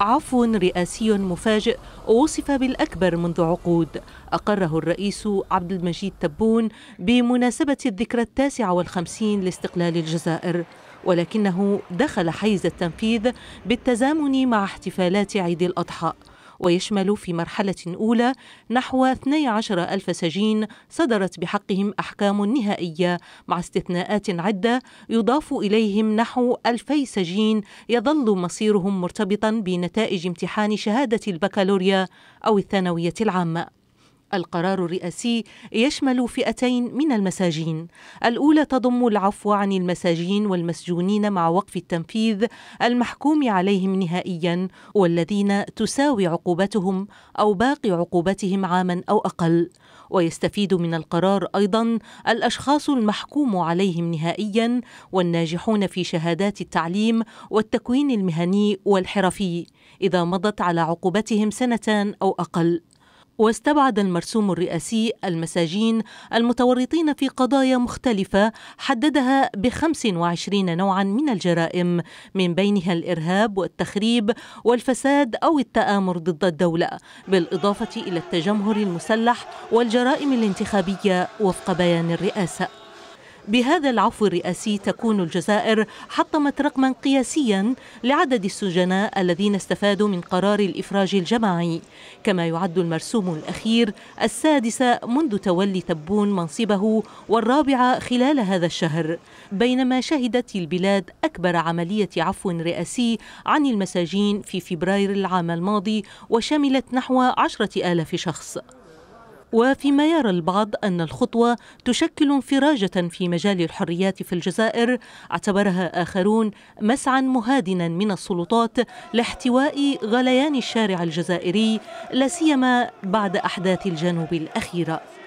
عفو رئاسي مفاجئ وصف بالأكبر منذ عقود أقره الرئيس عبد المجيد تبون بمناسبة الذكرى التاسعة والخمسين لاستقلال الجزائر ولكنه دخل حيز التنفيذ بالتزامن مع احتفالات عيد الأضحى ويشمل في مرحلة أولى نحو 12 ألف سجين صدرت بحقهم أحكام نهائية مع استثناءات عدة يضاف إليهم نحو ألفي سجين يظل مصيرهم مرتبطا بنتائج امتحان شهادة البكالوريا أو الثانوية العامة القرار الرئاسي يشمل فئتين من المساجين الأولى تضم العفو عن المساجين والمسجونين مع وقف التنفيذ المحكوم عليهم نهائيا والذين تساوي عقوبتهم أو باقي عقوبتهم عاما أو أقل ويستفيد من القرار أيضا الأشخاص المحكوم عليهم نهائيا والناجحون في شهادات التعليم والتكوين المهني والحرفي إذا مضت على عقوبتهم سنتان أو أقل واستبعد المرسوم الرئاسي المساجين المتورطين في قضايا مختلفة حددها ب 25 نوعا من الجرائم من بينها الإرهاب والتخريب والفساد أو التآمر ضد الدولة بالإضافة إلى التجمهر المسلح والجرائم الانتخابية وفق بيان الرئاسة بهذا العفو الرئاسي تكون الجزائر حطمت رقما قياسيا لعدد السجناء الذين استفادوا من قرار الإفراج الجماعي كما يعد المرسوم الأخير السادس منذ تولي تبون منصبه والرابع خلال هذا الشهر بينما شهدت البلاد أكبر عملية عفو رئاسي عن المساجين في فبراير العام الماضي وشملت نحو عشرة آلاف شخص وفيما يرى البعض أن الخطوة تشكل انفراجة في مجال الحريات في الجزائر اعتبرها آخرون مسعى مهادنا من السلطات لاحتواء غليان الشارع الجزائري لا سيما بعد أحداث الجنوب الأخيرة